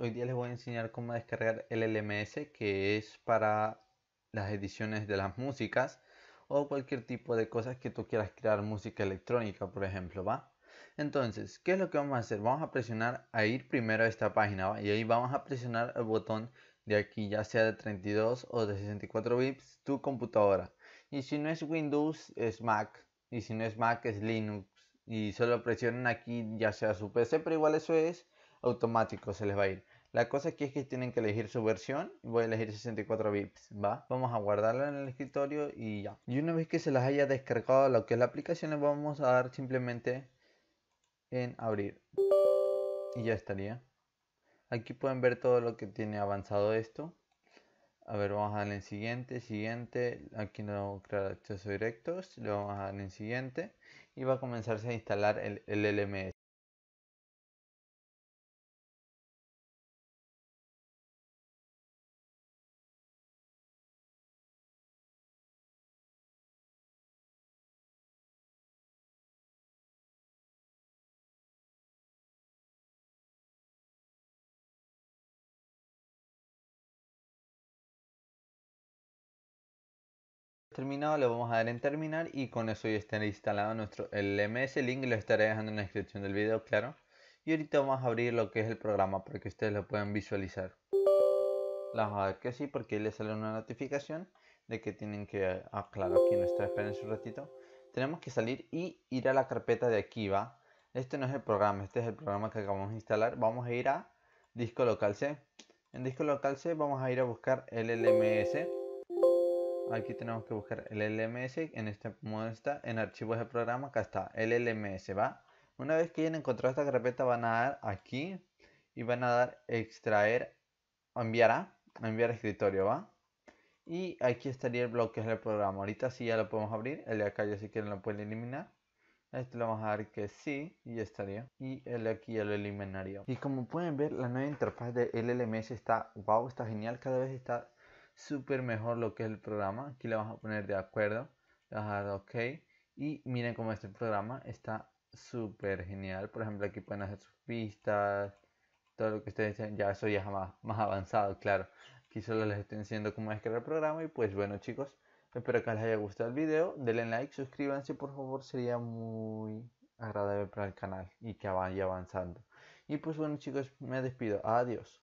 hoy día les voy a enseñar cómo descargar el LMS que es para las ediciones de las músicas o cualquier tipo de cosas que tú quieras crear música electrónica por ejemplo va entonces qué es lo que vamos a hacer vamos a presionar a ir primero a esta página y ahí vamos a presionar el botón de aquí ya sea de 32 o de 64 bits tu computadora y si no es Windows es Mac y si no es Mac es Linux y solo presionan aquí ya sea su PC pero igual eso es automático se les va a ir. La cosa aquí es que tienen que elegir su versión. Voy a elegir 64 bits, ¿va? Vamos a guardarla en el escritorio y ya. Y una vez que se las haya descargado lo que es la aplicación, vamos a dar simplemente en abrir. Y ya estaría. Aquí pueden ver todo lo que tiene avanzado esto. A ver, vamos a darle en siguiente, siguiente. Aquí no crear acceso directos. Le vamos a dar en siguiente. Y va a comenzarse a instalar el LMS. terminado le vamos a dar en terminar y con eso ya estará instalado nuestro LMS link lo estaré dejando en la descripción del video claro y ahorita vamos a abrir lo que es el programa para que ustedes lo puedan visualizar vamos a que sí porque le sale una notificación de que tienen que aclarar ah, claro aquí no está en un ratito tenemos que salir y ir a la carpeta de aquí va este no es el programa este es el programa que acabamos de instalar vamos a ir a disco local C en disco local C vamos a ir a buscar el LMS aquí tenemos que buscar el LMS, en este modo está, en archivos de programa, acá está, el LMS, ¿va? Una vez que hayan encontrado esta carpeta van a dar aquí y van a dar extraer, enviar a, enviar a escritorio, ¿va? Y aquí estaría el bloque del programa, ahorita sí ya lo podemos abrir, el de acá ya si quieren lo pueden eliminar. Esto lo vamos a dar que sí y ya estaría. Y el de aquí ya lo eliminaría. Y como pueden ver, la nueva interfaz de LMS está, wow, está genial. Cada vez está súper mejor lo que es el programa. Aquí le vamos a poner de acuerdo, le a dar OK. Y miren cómo este programa está súper genial. Por ejemplo, aquí pueden hacer sus pistas, todo lo que ustedes Ya eso ya es más, avanzado, claro. Aquí solo les estoy enseñando cómo descargar el programa. Y pues bueno, chicos, espero que les haya gustado el video. Denle like, suscríbanse, por favor. Sería muy agradable para el canal y que vaya avanzando. Y pues bueno, chicos, me despido. Adiós.